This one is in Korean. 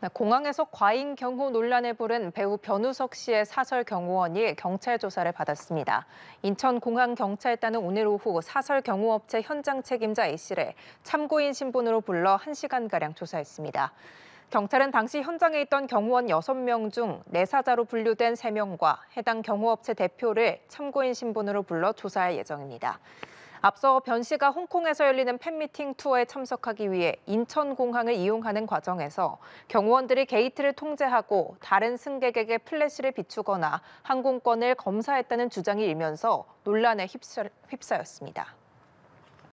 네, 공항에서 과잉 경호 논란에 부른 배우 변우석 씨의 사설 경호원이 경찰 조사를 받았습니다. 인천공항경찰단은 오늘 오후 사설 경호업체 현장 책임자 A 씨를 참고인 신분으로 불러 1시간가량 조사했습니다. 경찰은 당시 현장에 있던 경호원 6명 중 내사자로 네 분류된 3명과 해당 경호업체 대표를 참고인 신분으로 불러 조사할 예정입니다. 앞서 변 씨가 홍콩에서 열리는 팬미팅 투어에 참석하기 위해 인천공항을 이용하는 과정에서 경호원들이 게이트를 통제하고 다른 승객에게 플래시를 비추거나 항공권을 검사했다는 주장이 일면서 논란에 휩싸였습니다.